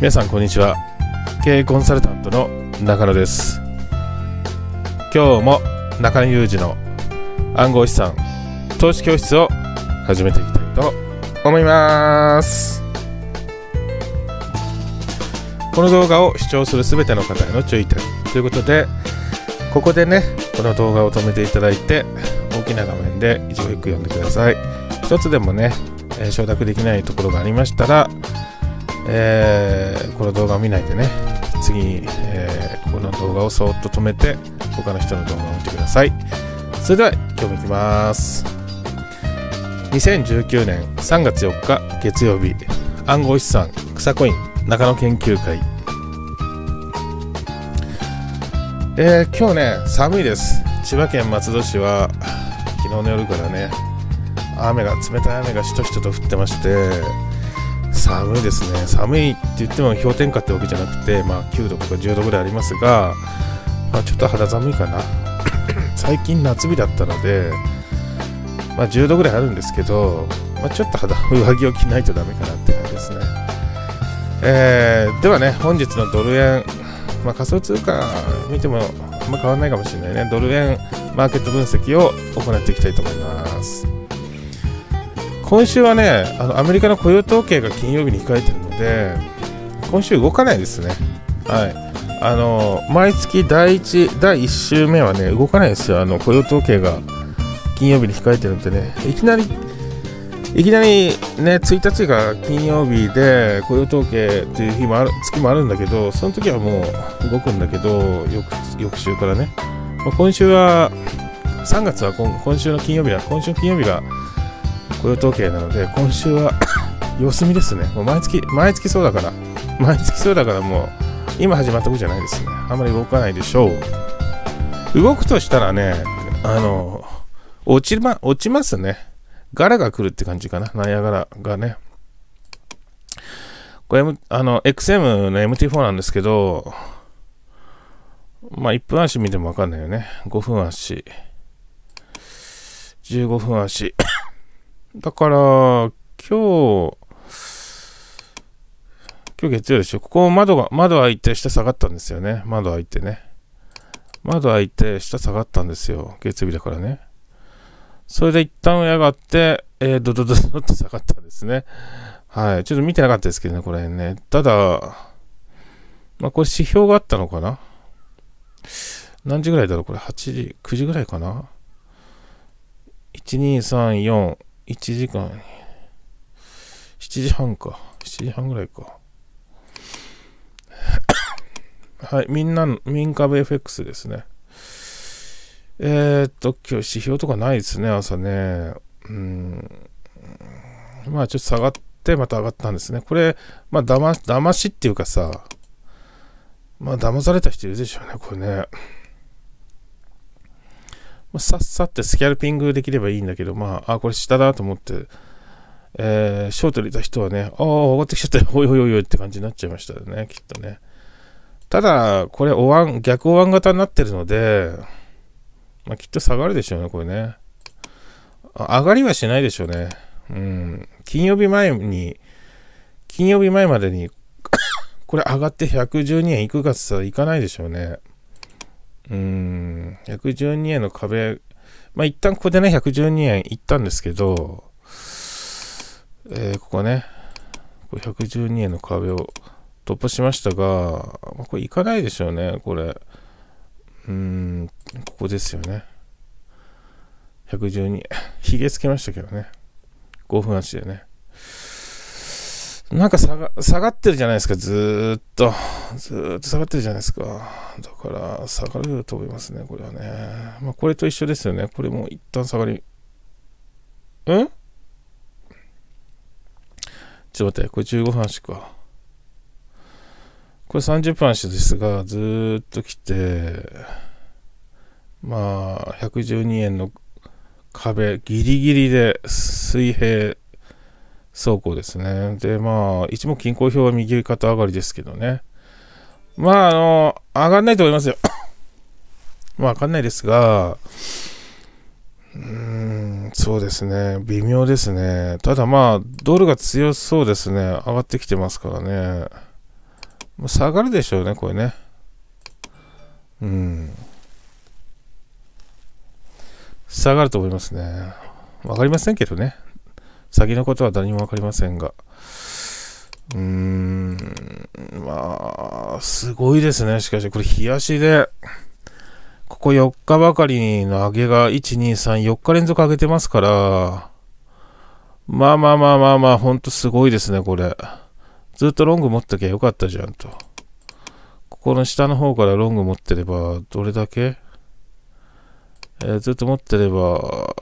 皆さんこんにちは経営コンサルタントの中野です今日も中野裕二の暗号資産投資教室を始めていきたいと思いますこの動画を視聴するすべての方への注意点ということでここでねこの動画を止めていただいて大きな画面で一応よく読んでください一つでもね承諾できないところがありましたらえー、この動画を見ないでね次に、えー、この動画をそっと止めて他の人の動画を見てくださいそれでは今日もいきます2019年3月4日月曜日暗号資産草コイン中野研究会えー、今日ね寒いです千葉県松戸市は昨日の夜からね雨が冷たい雨がしとしとと降ってまして寒いですね寒いって言っても氷点下ってわけじゃなくて、まあ、9度とか10度ぐらいありますが、まあ、ちょっと肌寒いかな 最近夏日だったので、まあ、10度ぐらいあるんですけど、まあ、ちょっと肌上着を着ないとダメかなって感じですね、えー、ではね本日のドル円、まあ、仮想通貨見てもあんま変わらないかもしれないねドル円マーケット分析を行っていきたいと思います今週はねあのアメリカの雇用統計が金曜日に控えてるので今週動かないですねはいあの毎月第1第1週目はね動かないですよあの雇用統計が金曜日に控えてるのでねいきなりいきなりね1日が金曜日で雇用統計という日もある月もあるんだけどその時はもう動くんだけど翌翌週からね、まあ、今週は3月は今今週の金曜日は今週の金曜日が雇用統計なので、今週は 様子見ですね。もう毎月、毎月そうだから、毎月そうだからもう、今始まったことじゃないですね。あんまり動かないでしょう。動くとしたらね、あの、落ちま、落ちますね。柄が来るって感じかな。ナイアガラがね。これ、M、あの、XM の MT4 なんですけど、まあ、1分足見てもわかんないよね。5分足。15分足。だから、今日、今日月曜でしょ。ここ窓が、窓開いて下下がったんですよね。窓開いてね。窓開いて下下がったんですよ。月曜日だからね。それで一旦上がって、えー、ドドドドって下がったんですね。はい。ちょっと見てなかったですけどね、これね。ただ、まあこれ指標があったのかな何時ぐらいだろうこれ8時、9時ぐらいかな ?1、2、3、4、1時間、7時半か。7時半ぐらいか。はい、みんな、民株 FX ですね。えー、っと、今日指標とかないですね、朝ね。うん。まあ、ちょっと下がって、また上がったんですね。これ、まあ、だま、だましっていうかさ、まあ、騙された人いるでしょうね、これね。さっさってスキャルピングできればいいんだけど、まあ、あ、これ下だと思って、えー、ショートでいた人はね、ああ、上がってきちゃったよ、おいおいおいって感じになっちゃいましたよね、きっとね。ただ、これおわん、逆おわん型になってるので、まあ、きっと下がるでしょうね、これね。上がりはしないでしょうね。うん。金曜日前に、金曜日前までにこれ上がって112円いくかって言ったらいかないでしょうね。うん、112円の壁、まあ一旦ここでね、112円いったんですけど、えー、ここね、112円の壁を突破しましたが、これいかないでしょうね、これ。うん、ここですよね。112 ひげつけましたけどね。5分足でね。なんか下が下がってるじゃないですか、ずっと。ずっと下がってるじゃないですか。だから、下がると思いますね、これはね。まあ、これと一緒ですよね。これも一旦下がり。うんちょっと待って、これ15分足か。これ30分足ですが、ずっと来て、まあ、112円の壁、ギリギリで水平そうですね。で、まあ、一目均衡表は右肩上がりですけどね。まあ、あの、上がんないと思いますよ。まあ、上がんないですが、うーん、そうですね。微妙ですね。ただまあ、ドルが強そうですね。上がってきてますからね。下がるでしょうね、これね。うん。下がると思いますね。わかりませんけどね。先のことは誰にも分かりませんが、うーん、まあ、すごいですね。しかし、これ、冷やしで、ここ4日ばかりの上げが、1、2、3、4日連続上げてますから、まあまあまあまあまあ、ほんとすごいですね、これ。ずっとロング持っときゃよかったじゃんと。ここの下の方からロング持ってれば、どれだけ、えー、ずっと持ってれば、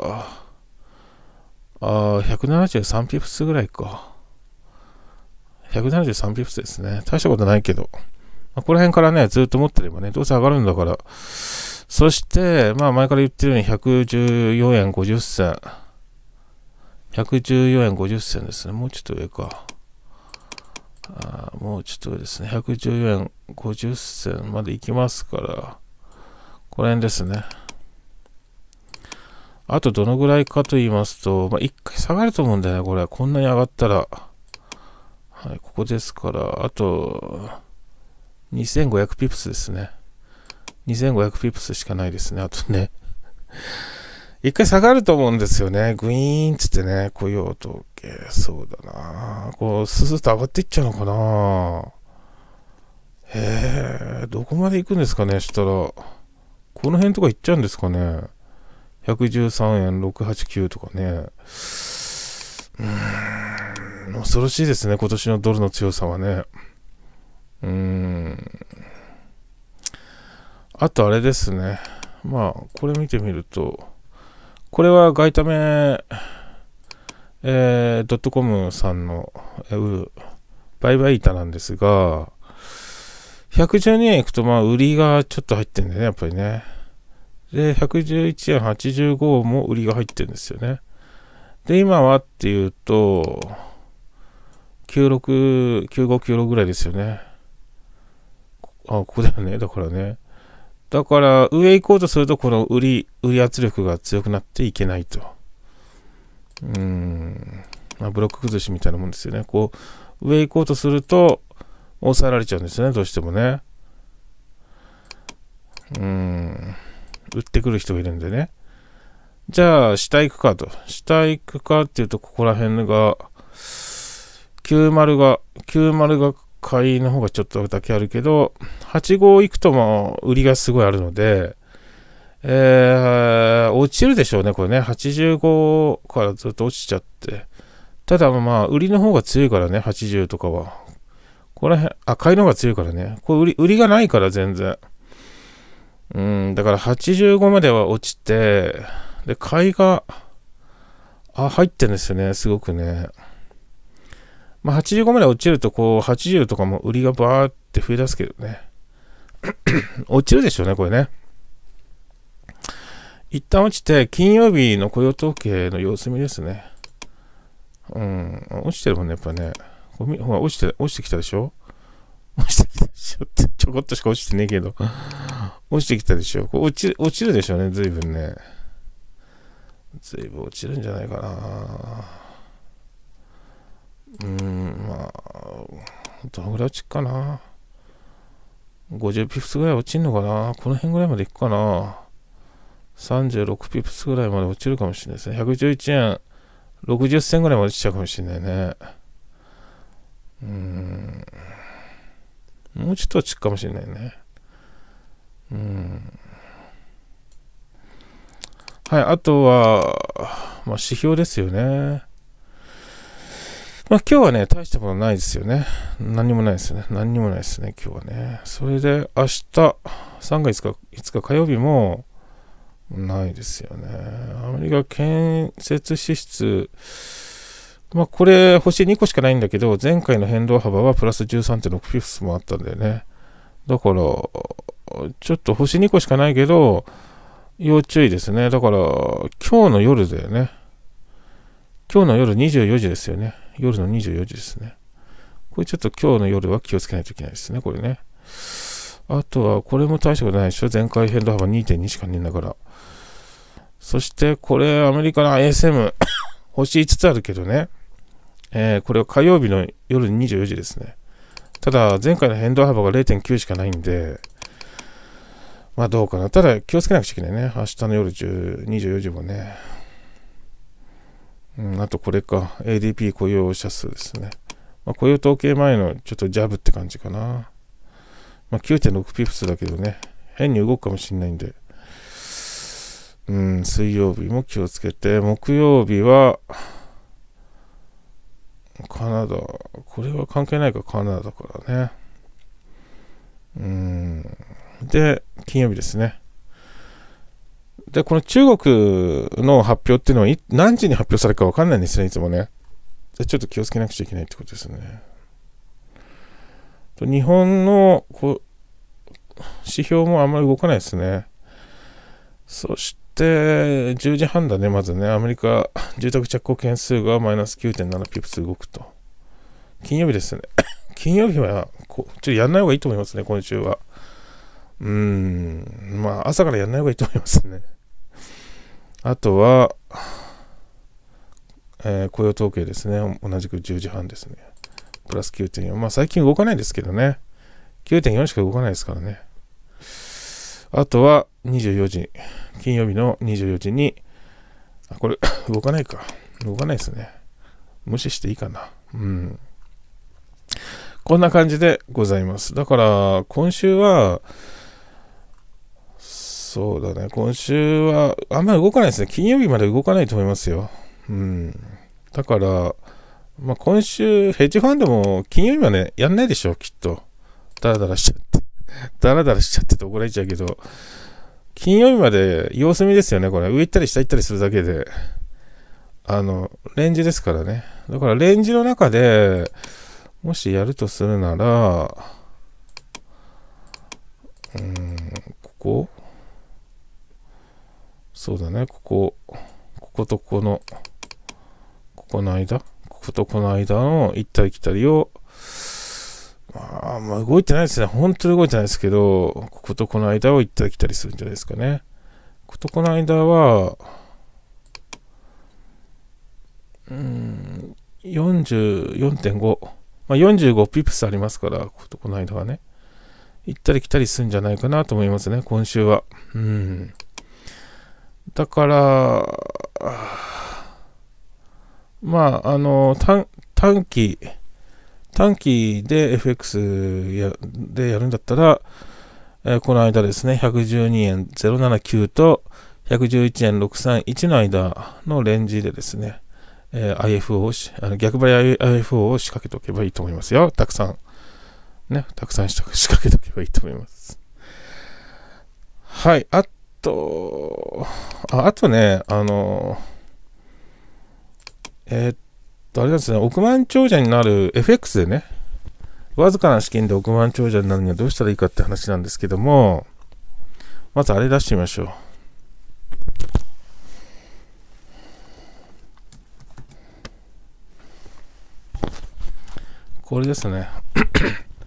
ああ、173ピプスぐらいか。173ピプスですね。大したことないけど。まあ、この辺からね、ずっと持ってればね、どうせ上がるんだから。そして、まあ前から言ってるように114円50銭。114円50銭ですね。もうちょっと上か。あもうちょっと上ですね。114円50銭まで行きますから、この辺ですね。あとどのぐらいかと言いますと、まあ、一回下がると思うんだよね、これ。こんなに上がったら。はい、ここですから、あと、2500ピプスですね。2500ピプスしかないですね、あとね。一回下がると思うんですよね。グイーンっつってね、雇用統計。そうだなこう、ススッと上がっていっちゃうのかなへえ、どこまで行くんですかね、したら。この辺とか行っちゃうんですかね。113円689とかね。うん、恐ろしいですね、今年のドルの強さはね。うん。あとあれですね。まあ、これ見てみると、これは外為、えー、ドットコムさんの、えー、売買板なんですが、112円いくと、まあ、売りがちょっと入ってんだよね、やっぱりね。で、111円85も売りが入ってるんですよね。で、今はっていうと、96、9596ぐらいですよね。あ、ここだよね。だからね。だから、上行こうとすると、この売り、売り圧力が強くなっていけないと。うん。まあ、ブロック崩しみたいなもんですよね。こう、上行こうとすると、抑えられちゃうんですよね、どうしてもね。うん。売ってくる人がいるんでね。じゃあ、下行くかと。下行くかっていうと、ここら辺が、90が、90が買いの方がちょっとだけあるけど、85行くとも売りがすごいあるので、えー、落ちるでしょうね、これね。85からずっと落ちちゃって。ただまあ、売りの方が強いからね、80とかは。ここら辺、あ、買いの方が強いからね。これ売り、売りがないから全然。うん、だから85までは落ちて、で、買いが、あ、入ってんですよね、すごくね。まあ、85まで落ちると、こう、80とかも売りがバーって増え出すけどね。落ちるでしょうね、これね。一旦落ちて、金曜日の雇用統計の様子見ですね。うん、落ちてるもんね、やっぱね。ほら、落ちて、落ちてきたでしょ落ちてきた。ちょっと、ちょこっとしか落ちてねえけど。落ちてきたでしょ。落ち、落ちるでしょうね、随分ね。随分落ちるんじゃないかな。うん、まあ、どのぐらい落ちるかな。50ピプスぐらい落ちんのかな。この辺ぐらいまでいくかな。36ピプスぐらいまで落ちるかもしれないですね。111円60銭ぐらいまで落ちちゃうかもしれないね。もうちょっとはちっかもしれないね。うん。はい、あとは、まあ、指標ですよね。まあ、今日はね、大したことないですよね。何にもないですね。何にもないですね、今日はね。それで、明日、3月5日、5日火曜日も、ないですよね。アメリカ建設支出、まあ、これ、星2個しかないんだけど、前回の変動幅はプラス13.6フィフスもあったんだよね。だから、ちょっと星2個しかないけど、要注意ですね。だから、今日の夜だよね。今日の夜24時ですよね。夜の24時ですね。これちょっと今日の夜は気をつけないといけないですね、これね。あとは、これも大したことないでしょ。前回変動幅2.2しかねえんだから。そして、これ、アメリカの ASM 星5つあるけどね、えー、これは火曜日の夜24時ですね。ただ、前回の変動幅が0.9しかないんで、まあどうかな。ただ、気をつけなくちゃいけないね。明日の夜24時もね。うん、あとこれか。ADP 雇用者数ですね。まあ、雇用統計前のちょっとジャブって感じかな。まあ、9.6ピプスだけどね。変に動くかもしれないんで。うん、水曜日も気をつけて、木曜日は、カナダ、これは関係ないか、カナダだからね。うん。で、金曜日ですね。で、この中国の発表っていうのは、何時に発表されるか分かんないんですね、いつもね。ちょっと気をつけなくちゃいけないってことですね。日本のこう指標もあんまり動かないですね。そしって10時半だね、まずね、アメリカ住宅着工件数がマイナス9.7ピプス動くと。金曜日ですね。金曜日はこ、ちょっとやんない方がいいと思いますね、今週は。うーん、まあ、朝からやんない方がいいと思いますね。あとは、えー、雇用統計ですね。同じく10時半ですね。プラス9.4。まあ最近動かないですけどね。9.4しか動かないですからね。あとは24時、金曜日の24時に、あ、これ 動かないか。動かないですね。無視していいかな。うん。こんな感じでございます。だから、今週は、そうだね、今週は、あんまり動かないですね。金曜日まで動かないと思いますよ。うん。だから、まあ、今週、ヘッジファンドも金曜日までやんないでしょう、きっと。だらだらしちゃって。ダラダラしちゃってて怒られちゃうけど、金曜日まで様子見ですよね、これ。上行ったり下行ったりするだけで。あの、レンジですからね。だからレンジの中で、もしやるとするなら、うん、ここそうだね、ここ、こことここの、ここの間、こことこの間の行ったり来たりを、まあ、まあ、動いてないですね。本当に動いてないですけど、こことこの間を行ったり来たりするんじゃないですかね。こことこの間は、うん、44.5。まあ、45ピプスありますから、こことこの間はね。行ったり来たりするんじゃないかなと思いますね、今週は。うん。だから、まあ、あの、短期、短期で FX やでやるんだったら、えー、この間ですね、112円079と111円631の間のレンジでですね、えー、IFO をし、あの逆張り IFO を仕掛けておけばいいと思いますよ。たくさん。ね、たくさん 仕掛けておけばいいと思います。はい、あと、ああとね、あの、えー、っと、あれですね、億万長者になる FX でね、わずかな資金で億万長者になるにはどうしたらいいかって話なんですけども、まずあれ出してみましょう。これですね。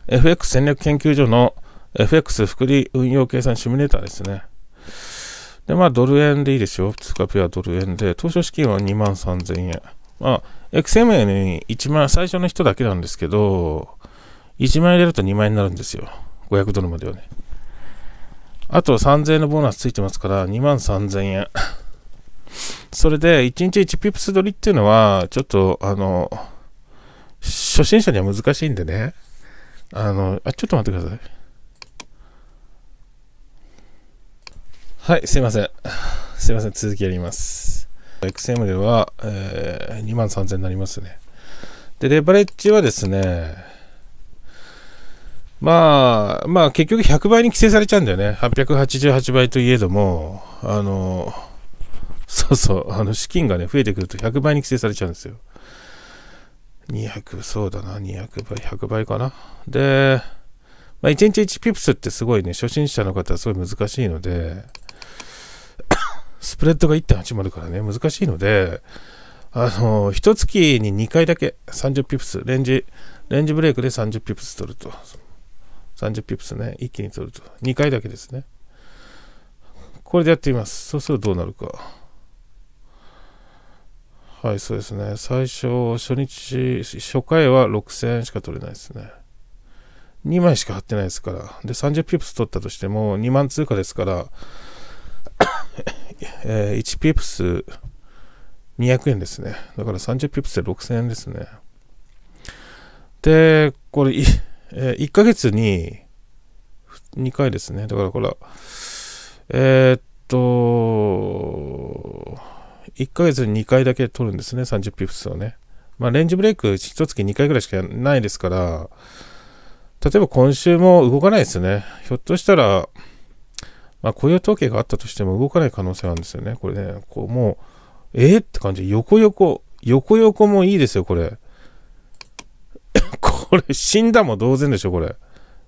FX 戦略研究所の FX 福利運用計算シミュレーターですね。で、まあ、ドル円でいいですよ。通貨ペアドル円で、当初資金は2万3000円。まあ、x m a に一番最初の人だけなんですけど、1枚入れると2枚になるんですよ。500ドルまではね。あと3000円のボーナスついてますから、2万3000円。それで、1日1ピプス取りっていうのは、ちょっと、あの、初心者には難しいんでね。あの、あ、ちょっと待ってください。はい、すいません。すいません、続きやります。XM では、えー、2万3000になりますね。で、レバレッジはですね、まあ、まあ結局100倍に規制されちゃうんだよね。888倍といえども、あの、そうそう、あの資金がね、増えてくると100倍に規制されちゃうんですよ。200、そうだな、200倍、100倍かな。で、まあ、1日1ピプスってすごいね、初心者の方はすごい難しいので、スプレッドが1.80からね、難しいので、あの、1月に2回だけ30ピプス、レンジ、レンジブレイクで30ピプス取ると。30ピプスね、一気に取ると。2回だけですね。これでやってみます。そうするとどうなるか。はい、そうですね。最初、初日、初回は6000円しか取れないですね。2枚しか貼ってないですから。で、30ピプス取ったとしても、2万通貨ですから、え1ピプス200円ですね。だから30ピプスで6000円ですね。で、これ、えー、1ヶ月に2回ですね。だからこれ、えー、っと、1ヶ月に2回だけ取るんですね、30ピプスをね。まあ、レンジブレイク1月2回ぐらいしかないですから、例えば今週も動かないですね。ひょっとしたら、まあ、雇用統計があったとしても動かない可能性あるんですよね。これね、こうもう、えー、って感じ。横横、横横もいいですよ、これ。これ、死んだも同然でしょ、これ。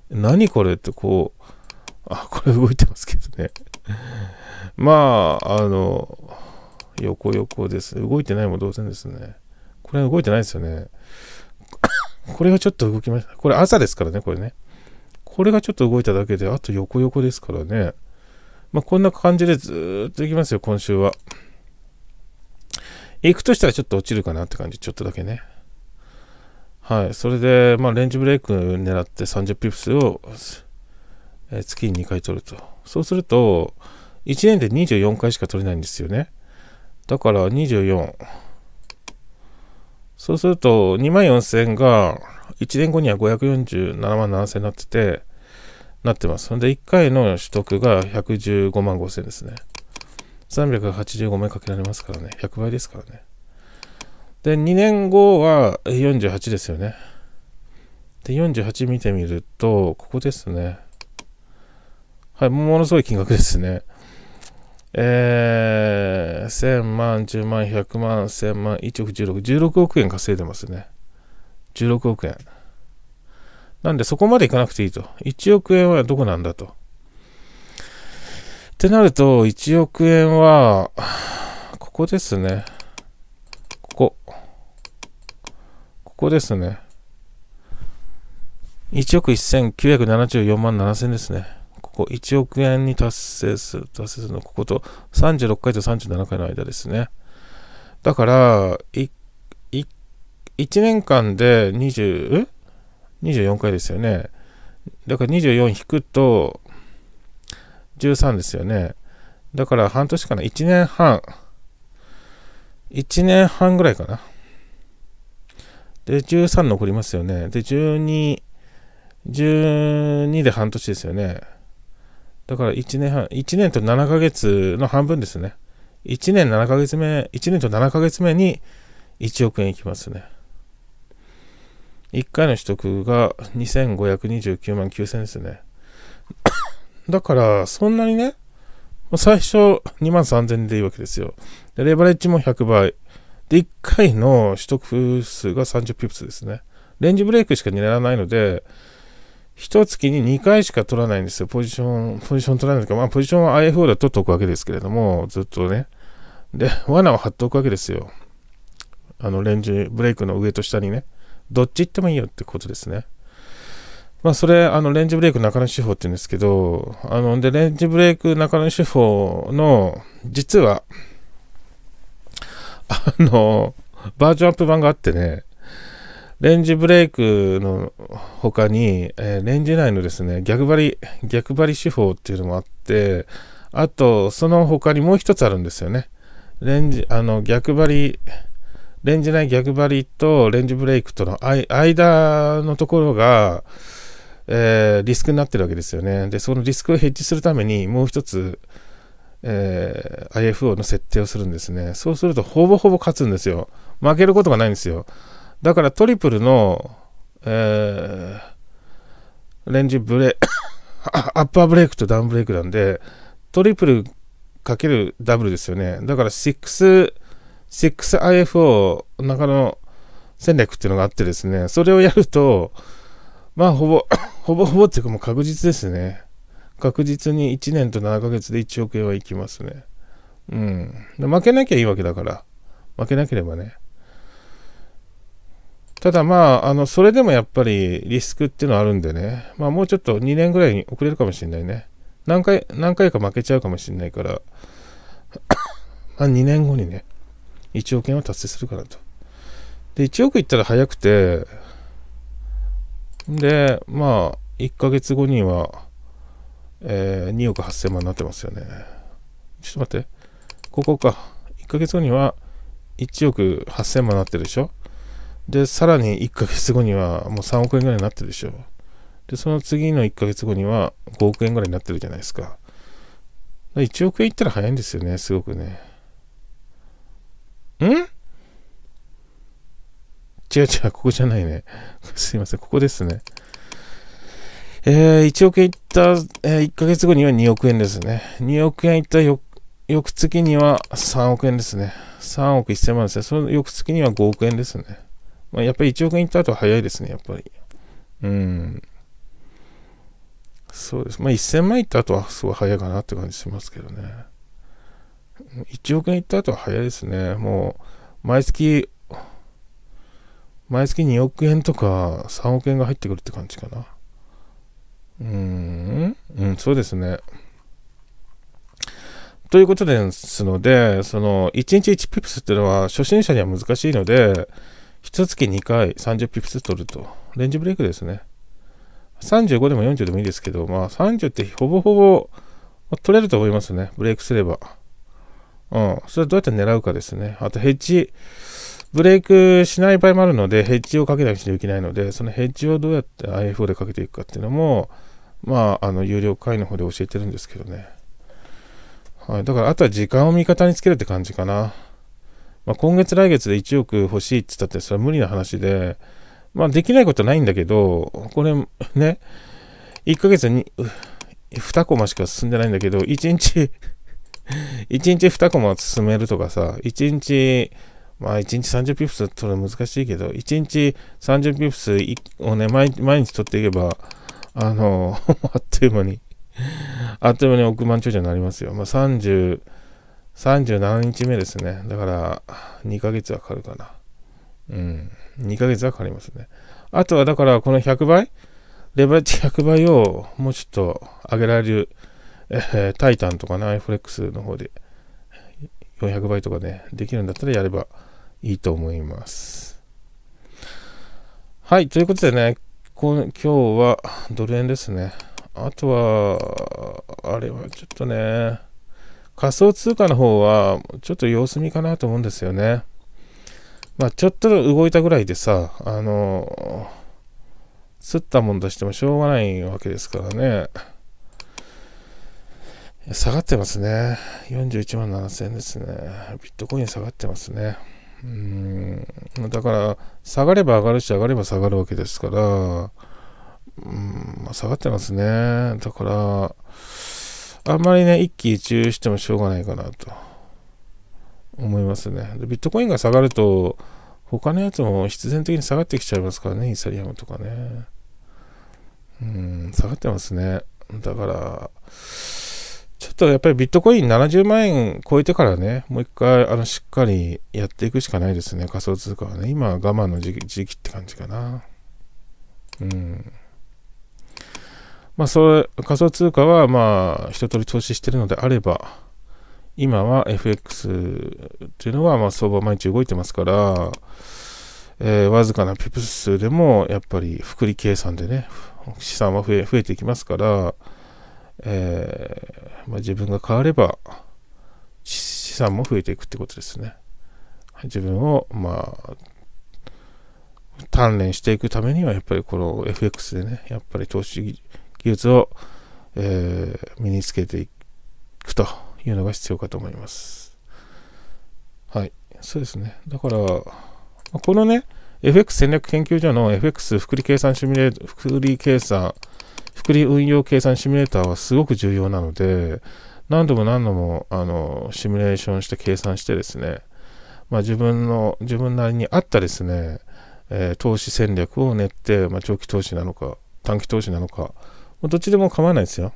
何これってこう、あ、これ動いてますけどね。まあ、あの、横横です。動いてないも同然ですね。これ動いてないですよね。これがちょっと動きました。これ朝ですからね、これね。これがちょっと動いただけで、あと横横ですからね。まあ、こんな感じでずっといきますよ、今週は。行くとしたらちょっと落ちるかなって感じ、ちょっとだけね。はい、それで、まあ、レンジブレイク狙って30ピプスを、え月に2回取ると。そうすると、1年で24回しか取れないんですよね。だから24。そうすると、2万4000が、1年後には547万7000になってて、なってます。で、1回の取得が115万5000ですね。385枚かけられますからね。100倍ですからね。で、2年後は48ですよね。で、48見てみると、ここですね。はい、ものすごい金額ですね。えー、1000万、10万、100万、1000万、1億、16、16億円稼いでますね。16億円。なんでそこまでいかなくていいと。1億円はどこなんだと。ってなると、1億円は、ここですね。ここ。ここですね。1億1974万7000ですね。ここ、1億円に達成する、達成するの、ここと、36回と37回の間ですね。だから、1年間で20、え24回ですよね。だから24引くと、13ですよね。だから半年かな。1年半。1年半ぐらいかな。で、13残りますよね。で、12、12で半年ですよね。だから1年半、1年と7ヶ月の半分ですね。1年7ヶ月目、1年と7ヶ月目に1億円いきますね。1回の取得が2529万9000ですね。だから、そんなにね、最初2万3000でいいわけですよ。で、レバレッジも100倍。で、1回の取得数が30ピプスですね。レンジブレイクしか狙わないので、1月に2回しか取らないんですよ。ポジション、ポジション取らないというか、まあ、ポジションは IFO で取っておくわけですけれども、ずっとね。で、罠を張っておくわけですよ。あの、レンジブレイクの上と下にね。どっち行ってもいいよってことですね。まあ、それ、あの、レンジブレイク中野手法って言うんですけど、あの、で、レンジブレイク中野手法の、実は、あの、バージョンアップ版があってね、レンジブレイクの他に、えー、レンジ内のですね、逆張り、逆張り手法っていうのもあって、あと、その他にもう一つあるんですよね。レンジ、あの、逆張り、レンジ内逆張りとレンジブレイクとの間のところが、えー、リスクになってるわけですよね。で、そのリスクをヘッジするためにもう一つ、えー、IFO の設定をするんですね。そうするとほぼほぼ勝つんですよ。負けることがないんですよ。だからトリプルの、えー、レンジブレ アッパーブレイクとダウンブレイクなんで、トリプルかけるダブルですよね。だから6、6IFO 中野戦略っていうのがあってですね、それをやると、まあほぼ、ほぼほぼっていうかもう確実ですね。確実に1年と7ヶ月で1億円はいきますね。うん。負けなきゃいいわけだから。負けなければね。ただまあ、あの、それでもやっぱりリスクっていうのはあるんでね。まあもうちょっと2年ぐらいに遅れるかもしれないね。何回、何回か負けちゃうかもしれないから。まあ2年後にね。1億円を達成するからと。で、1億いったら早くて、で、まあ、1ヶ月後には、えー、2億8000万になってますよね。ちょっと待って。ここか。1ヶ月後には1億8000万になってるでしょで、さらに1ヶ月後にはもう3億円ぐらいになってるでしょで、その次の1ヶ月後には5億円ぐらいになってるじゃないですか。1億円いったら早いんですよね、すごくね。ん違う違う、ここじゃないね。すいません、ここですね。えー、1億円いった、えー、1ヶ月後には2億円ですね。2億円いった翌月には3億円ですね。3億1000万ですね。その翌月には5億円ですね。まあ、やっぱり1億円いった後は早いですね、やっぱり。うん。そうです。まあ、1000万いった後はすごい早いかなって感じしますけどね。1億円いった後は早いですね。もう、毎月、毎月2億円とか3億円が入ってくるって感じかな。うーん、うん、そうですね。ということですので、その、1日1ピプスっていうのは初心者には難しいので、1月2回30ピプス取ると。レンジブレイクですね。35でも40でもいいですけど、まあ30ってほぼほぼ取れると思いますね。ブレイクすれば。うん。それどうやって狙うかですね。あとヘッジ、ブレイクしない場合もあるので、ヘッジをかけなくちゃいけないので、そのヘッジをどうやって IFO でかけていくかっていうのも、まあ、あの、有料会の方で教えてるんですけどね。はい。だから、あとは時間を味方につけるって感じかな。まあ、今月来月で1億欲しいって言ったって、それは無理な話で、まあ、できないことはないんだけど、これ、ね、1ヶ月に2コマしか進んでないんだけど、1日1 日2コマ進めるとかさ、1日、まあ1日30ピプス取る難しいけど、1日30ピプスをね、毎日取っていけば、あの、あっという間に、あっという間に億万長者になりますよ。まあ30、37日目ですね。だから、2ヶ月はかかるかな。うん。2ヶ月はかかりますね。あとは、だから、この100倍レバレッジ100倍をもうちょっと上げられる。えー、タイタンとかね、iFlex の方で400倍とかね、できるんだったらやればいいと思います。はい、ということでね、こ今日はドル円ですね。あとは、あれはちょっとね、仮想通貨の方はちょっと様子見かなと思うんですよね。まあ、ちょっと動いたぐらいでさ、あの、すったもんだしてもしょうがないわけですからね。下がってますね。41万7000円ですね。ビットコイン下がってますね。うん。だから、下がれば上がるし、上がれば下がるわけですから、うん、ま下がってますね。だから、あんまりね、一喜一憂してもしょうがないかなと思いますね。でビットコインが下がると、他のやつも必然的に下がってきちゃいますからね、イーサリアムとかね。うん、下がってますね。だから、とやっぱりビットコイン70万円超えてからね、もう一回あのしっかりやっていくしかないですね、仮想通貨はね。今は我慢の時期って感じかな。うん。まあ、それ、仮想通貨はまあ、一通り投資してるのであれば、今は FX っていうのはまあ相場毎日動いてますから、えー、わずかなピプス数でもやっぱり複利計算でね、資産は増え増えていきますから、えー、まあ、自分が変われば資産も増えていくってことですね。自分を、まあ、鍛錬していくためにはやっぱりこの FX でねやっぱり投資技術を、えー、身につけていくというのが必要かと思いますはいそうですねだからこのね FX 戦略研究所の FX 複利計算シミュレート、複利計算複利運用計算シミュレーターはすごく重要なので、何度も何度も、あの、シミュレーションして計算してですね、まあ、自分の、自分なりに合ったですね、えー、投資戦略を練って、まあ、長期投資なのか、短期投資なのか、どっちでも構わないですよ。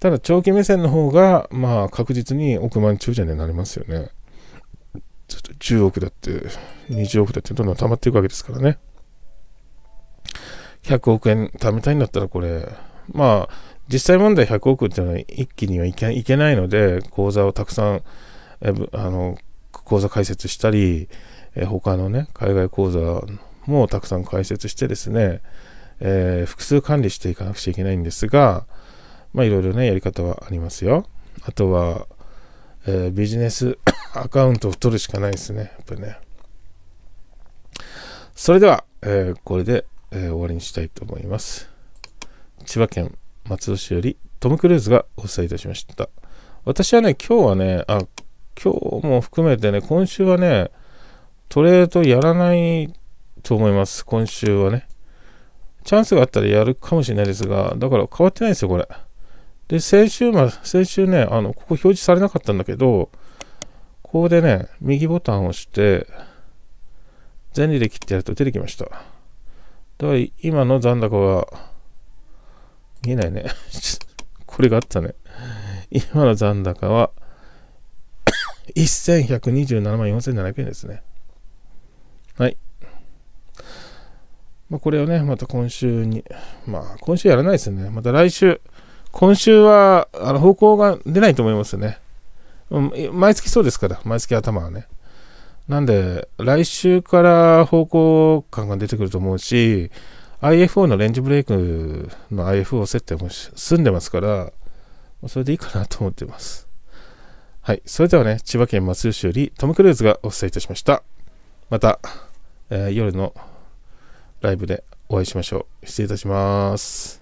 ただ、長期目線の方が、まあ、確実に億万長者になりますよね。ちょっと10億だって、20億だって、どんどん溜まっていくわけですからね。100億円貯めたいんだったらこれ、まあ、実際問題100億っていうのは一気にはいけないので、口座をたくさん、えあの、口座開設したり、え他のね、海外口座もたくさん開設してですね、えー、複数管理していかなくちゃいけないんですが、まあいろいろね、やり方はありますよ。あとは、えー、ビジネス アカウントを取るしかないですね。やっぱりね。それでは、えー、これでえー、終わりにしたいと思います。千葉県松戸市よりトム・クルーズがお伝えいたしました。私はね、今日はね、あ、今日も含めてね、今週はね、トレードやらないと思います、今週はね。チャンスがあったらやるかもしれないですが、だから変わってないんですよ、これ。で、先週、ま、先週ね、あの、ここ表示されなかったんだけど、ここでね、右ボタンを押して、前履歴ってやると出てきました。だか今の残高が見えないね これがあったね。今の残高は1127 万4700円ですね。はい。まあ、これをね、また今週に、まあ、今週やらないですね。また来週、今週は、あの、方向が出ないと思いますね。毎月そうですから、毎月頭はね。なんで、来週から方向感が出てくると思うし、IFO のレンジブレイクの IFO 設定も済んでますから、それでいいかなと思っています。はい。それではね、千葉県松吉市よりトム・クルーズがお伝えいたしました。また、えー、夜のライブでお会いしましょう。失礼いたします。